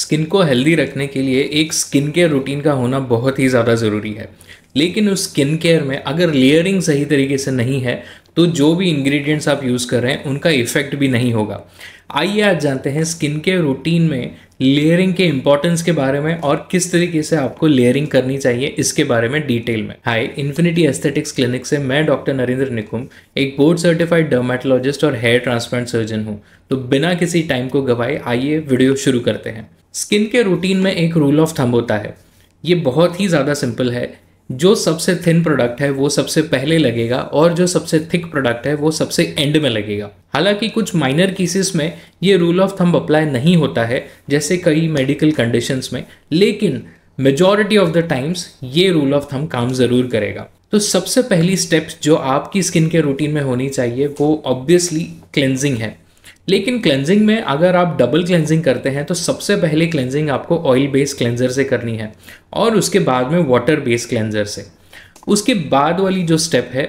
skin को healthy रखने के लिए एक स्किन केयर रूटीन का होना बहुत ही ज़्यादा ज़रूरी है लेकिन उस स्किन केयर में अगर लेयरिंग सही तरीके से नहीं है तो जो भी इंग्रेडिएंट्स आप यूज़ कर रहे हैं उनका इफेक्ट भी नहीं होगा आइए आज जानते हैं स्किन केयर रूटीन में लेयरिंग के इंपॉर्टेंस के बारे में और किस तरीके से आपको लेयरिंग करनी चाहिए इसके बारे में डिटेल में हाय इन्फिनिटी एस्थेटिक्स क्लिनिक से मैं डॉक्टर नरेंद्र निकुम एक बोर्ड सर्टिफाइड डर्मेटोलॉजिस्ट और हेयर ट्रांसप्लांट सर्जन हूँ तो बिना किसी टाइम को गवाए आइए वीडियो शुरू करते हैं स्किन के रूटीन में एक रूल ऑफ थंब होता है ये बहुत ही ज़्यादा सिंपल है जो सबसे थिन प्रोडक्ट है वो सबसे पहले लगेगा और जो सबसे थिक प्रोडक्ट है वो सबसे एंड में लगेगा हालांकि कुछ माइनर केसेस में ये रूल ऑफ थंब अप्लाई नहीं होता है जैसे कई मेडिकल कंडीशंस में लेकिन मेजॉरिटी ऑफ द टाइम्स ये रूल ऑफ थंब काम ज़रूर करेगा तो सबसे पहली स्टेप जो आपकी स्किन के रूटीन में होनी चाहिए वो ऑब्वियसली क्लेंजिंग है लेकिन क्लेंजिंग में अगर आप डबल क्लेंजिंग करते हैं तो सबसे पहले क्लेंजिंग आपको ऑयल बेस क्लेंजर से करनी है और उसके बाद में वाटर बेस क्लेंजर से उसके बाद वाली जो स्टेप है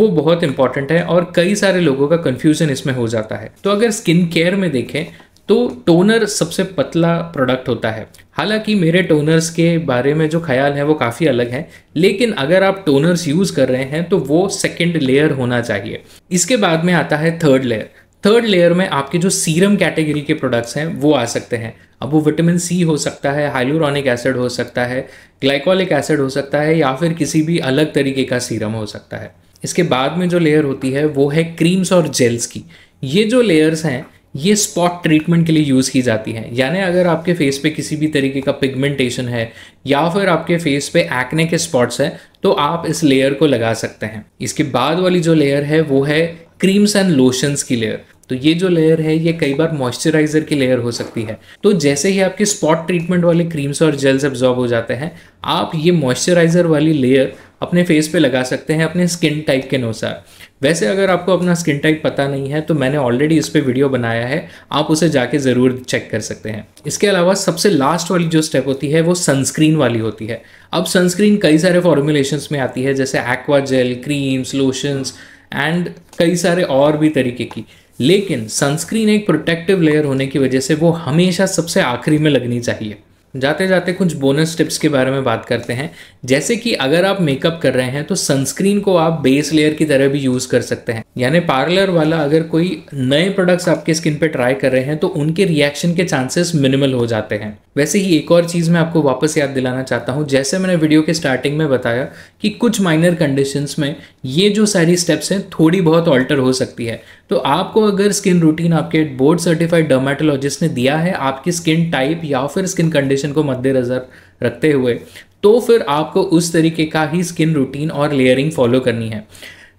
वो बहुत इंपॉर्टेंट है और कई सारे लोगों का कन्फ्यूज़न इसमें हो जाता है तो अगर स्किन केयर में देखें तो टोनर सबसे पतला प्रोडक्ट होता है हालांकि मेरे टोनर्स के बारे में जो ख्याल है वो काफ़ी अलग है लेकिन अगर आप टोनर्स यूज़ कर रहे हैं तो वो सेकेंड लेयर होना चाहिए इसके बाद में आता है थर्ड लेयर थर्ड लेयर में आपके जो सीरम कैटेगरी के प्रोडक्ट्स हैं वो आ सकते हैं अब वो विटामिन सी हो सकता है हाइलूरॉनिक एसिड हो सकता है ग्लाइकोलिक एसिड हो सकता है या फिर किसी भी अलग तरीके का सीरम हो सकता है इसके बाद में जो लेयर होती है वो है क्रीम्स और जेल्स की ये जो लेयर्स हैं ये स्पॉट ट्रीटमेंट के लिए यूज़ की जाती हैं यानी अगर आपके फेस पे किसी भी तरीके का पिगमेंटेशन है या फिर आपके फेस पे एक्ने के स्पॉट्स हैं तो आप इस लेयर को लगा सकते हैं इसके बाद वाली जो लेयर है वो है क्रीम्स एंड लोशंस की लेयर तो ये जो लेयर है ये कई बार मॉइस्चराइजर की लेयर हो सकती है तो जैसे ही आपके स्पॉट ट्रीटमेंट वाले क्रीम्स और जेल्स एब्जॉर्ब हो जाते हैं आप ये मॉइस्चराइजर वाली लेयर अपने फेस पे लगा सकते हैं अपने स्किन टाइप के अनुसार वैसे अगर आपको अपना स्किन टाइप पता नहीं है तो मैंने ऑलरेडी इस पर वीडियो बनाया है आप उसे जाके ज़रूर चेक कर सकते हैं इसके अलावा सबसे लास्ट वाली जो स्टेप होती है वो सनस्क्रीन वाली होती है अब सनस्क्रीन कई सारे फॉर्मुलेशंस में आती है जैसे aqua gel creams lotions and कई सारे और भी तरीके की लेकिन सनस्क्रीन एक प्रोटेक्टिव लेयर होने की वजह से वो हमेशा सबसे आखिरी में लगनी चाहिए जाते जाते कुछ बोनस टिप्स के बारे में बात करते हैं जैसे कि अगर आप मेकअप कर रहे हैं तो सनस्क्रीन को आप बेस लेयर की तरह भी यूज़ कर सकते हैं यानी पार्लर वाला अगर कोई नए प्रोडक्ट्स आपके स्किन पे ट्राई कर रहे हैं तो उनके रिएक्शन के चांसेस मिनिमल हो जाते हैं वैसे ही एक और चीज़ मैं आपको वापस याद दिलाना चाहता हूँ जैसे मैंने वीडियो के स्टार्टिंग में बताया कि कुछ माइनर कंडीशंस में ये जो सारी स्टेप्स हैं थोड़ी बहुत ऑल्टर हो सकती है तो आपको अगर स्किन रूटीन आपके बोर्ड सर्टिफाइड डर्माटोलॉजिस्ट ने दिया है आपकी स्किन टाइप या फिर स्किन कंडीशन को मद्देनज़र रखते हुए तो फिर आपको उस तरीके का ही स्किन रूटीन और लेयरिंग फॉलो करनी है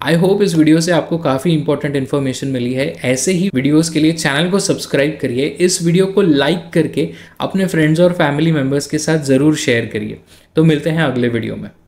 आई होप इस वीडियो से आपको काफ़ी इंपॉर्टेंट इन्फॉर्मेशन मिली है ऐसे ही वीडियोस के लिए चैनल को सब्सक्राइब करिए इस वीडियो को लाइक करके अपने फ्रेंड्स और फैमिली मेम्बर्स के साथ ज़रूर शेयर करिए तो मिलते हैं अगले वीडियो में